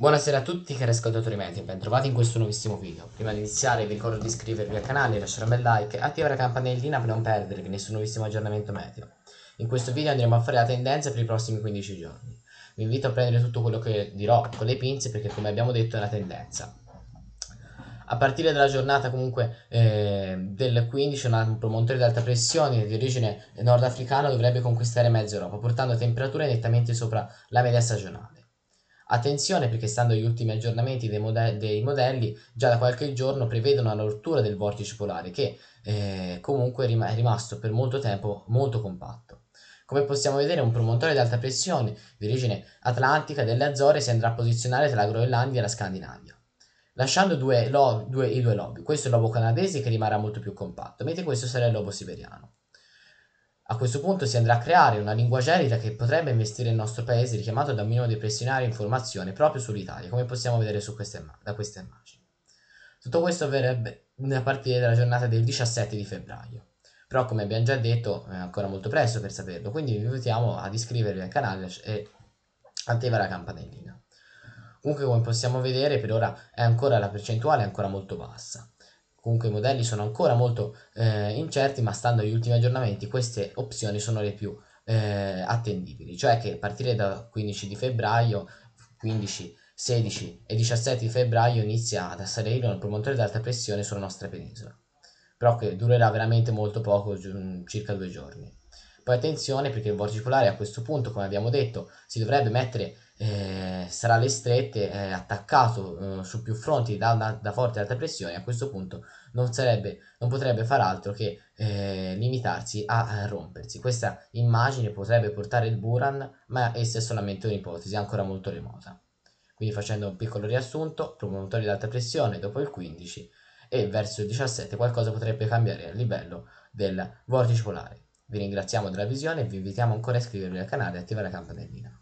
Buonasera a tutti cari ascoltatori medi e bentrovati in questo nuovissimo video. Prima di iniziare vi ricordo di iscrivervi al canale, lasciare un bel like, e attivare la campanellina per non perdervi nessun nuovissimo aggiornamento meteo. In questo video andremo a fare la tendenza per i prossimi 15 giorni. Vi invito a prendere tutto quello che dirò con le pinze perché come abbiamo detto è una tendenza. A partire dalla giornata comunque eh, del 15 un ampio montone di alta pressione di origine nordafricana dovrebbe conquistare mezza Europa portando temperature nettamente sopra la media stagionale. Attenzione perché stando agli ultimi aggiornamenti dei, mode- dei modelli già da qualche giorno prevedono la rottura del vortice polare che eh, comunque rim- è rimasto per molto tempo molto compatto. Come possiamo vedere un promontorio ad alta pressione di origine atlantica delle Azzore si andrà a posizionare tra la Groenlandia e la Scandinavia lasciando due lo- due, i due lobi. Questo è il lobo canadese che rimarrà molto più compatto, mentre questo sarà il lobo siberiano. A questo punto si andrà a creare una lingua gelida che potrebbe investire il nostro paese richiamato da un minimo di depressionario informazione proprio sull'Italia, come possiamo vedere queste, da queste immagini. Tutto questo avverrebbe a partire dalla giornata del 17 di febbraio. Però come abbiamo già detto è ancora molto presto per saperlo, quindi vi invitiamo ad iscrivervi al canale e attivare la campanellina. Comunque come possiamo vedere per ora è ancora la percentuale è ancora molto bassa comunque i modelli sono ancora molto eh, incerti ma stando agli ultimi aggiornamenti queste opzioni sono le più eh, attendibili cioè che a partire dal 15 di febbraio 15 16 e 17 di febbraio inizia ad assalire un promotore di alta pressione sulla nostra penisola però che durerà veramente molto poco mm, circa due giorni poi attenzione perché il vorticolare a questo punto come abbiamo detto si dovrebbe mettere eh, sarà alle strette, eh, attaccato eh, su più fronti da, una, da forte alta pressione, a questo punto non, sarebbe, non potrebbe far altro che eh, limitarsi a, a, rompersi. Questa immagine potrebbe portare il Buran, ma essa è solamente un'ipotesi ancora molto remota. Quindi facendo un piccolo riassunto, promontori ad alta pressione dopo il 15 e verso il 17 qualcosa potrebbe cambiare a livello del vortice polare. Vi ringraziamo della visione e vi invitiamo ancora a iscrivervi al canale e attivare la campanellina.